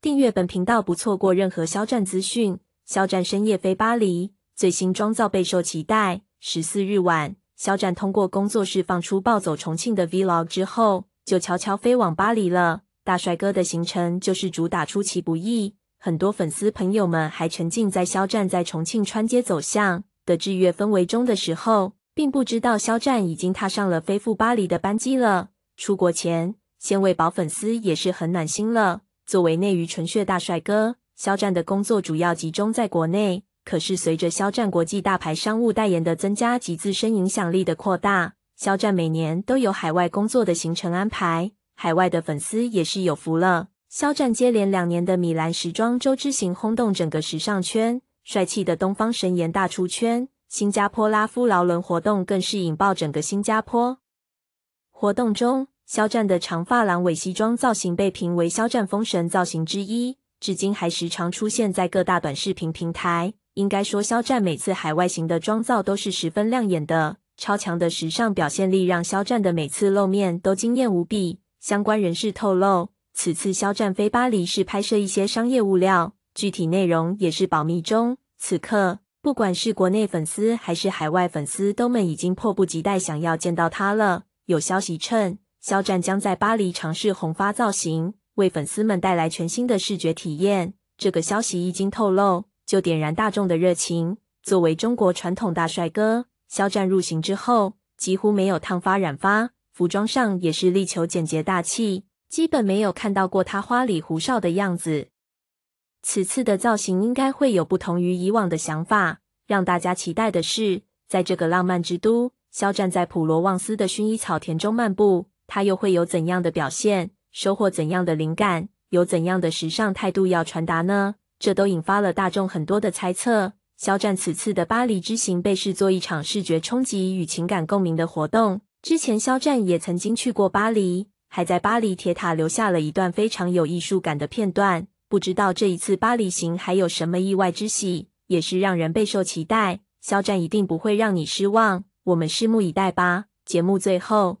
订阅本频道，不错过任何肖战资讯。肖战深夜飞巴黎，最新妆造备受期待。十四日晚，肖战通过工作室放出暴走重庆的 Vlog 之后，就悄悄飞往巴黎了。大帅哥的行程就是主打出其不意。很多粉丝朋友们还沉浸在肖战在重庆穿街走巷的制约氛围中的时候，并不知道肖战已经踏上了飞赴巴黎的班机了。出国前，先为宝粉丝也是很暖心了。作为内娱纯血大帅哥，肖战的工作主要集中在国内。可是随着肖战国际大牌商务代言的增加及自身影响力的扩大，肖战每年都有海外工作的行程安排。海外的粉丝也是有福了。肖战接连两年的米兰时装周之行轰动整个时尚圈，帅气的东方神颜大出圈。新加坡拉夫劳伦活动更是引爆整个新加坡。活动中。肖战的长发狼尾西装造型被评为肖战封神造型之一，至今还时常出现在各大短视频平台。应该说，肖战每次海外型的妆造都是十分亮眼的，超强的时尚表现力让肖战的每次露面都惊艳无比。相关人士透露，此次肖战飞巴黎是拍摄一些商业物料，具体内容也是保密中。此刻，不管是国内粉丝还是海外粉丝，都们已经迫不及待想要见到他了。有消息称。肖战将在巴黎尝试红发造型，为粉丝们带来全新的视觉体验。这个消息一经透露，就点燃大众的热情。作为中国传统大帅哥，肖战入行之后几乎没有烫发染发，服装上也是力求简洁大气，基本没有看到过他花里胡哨的样子。此次的造型应该会有不同于以往的想法，让大家期待的是，在这个浪漫之都，肖战在普罗旺斯的薰衣草田中漫步。他又会有怎样的表现，收获怎样的灵感，有怎样的时尚态度要传达呢？这都引发了大众很多的猜测。肖战此次的巴黎之行被视作一场视觉冲击与情感共鸣的活动。之前肖战也曾经去过巴黎，还在巴黎铁塔留下了一段非常有艺术感的片段。不知道这一次巴黎行还有什么意外之喜，也是让人备受期待。肖战一定不会让你失望，我们拭目以待吧。节目最后。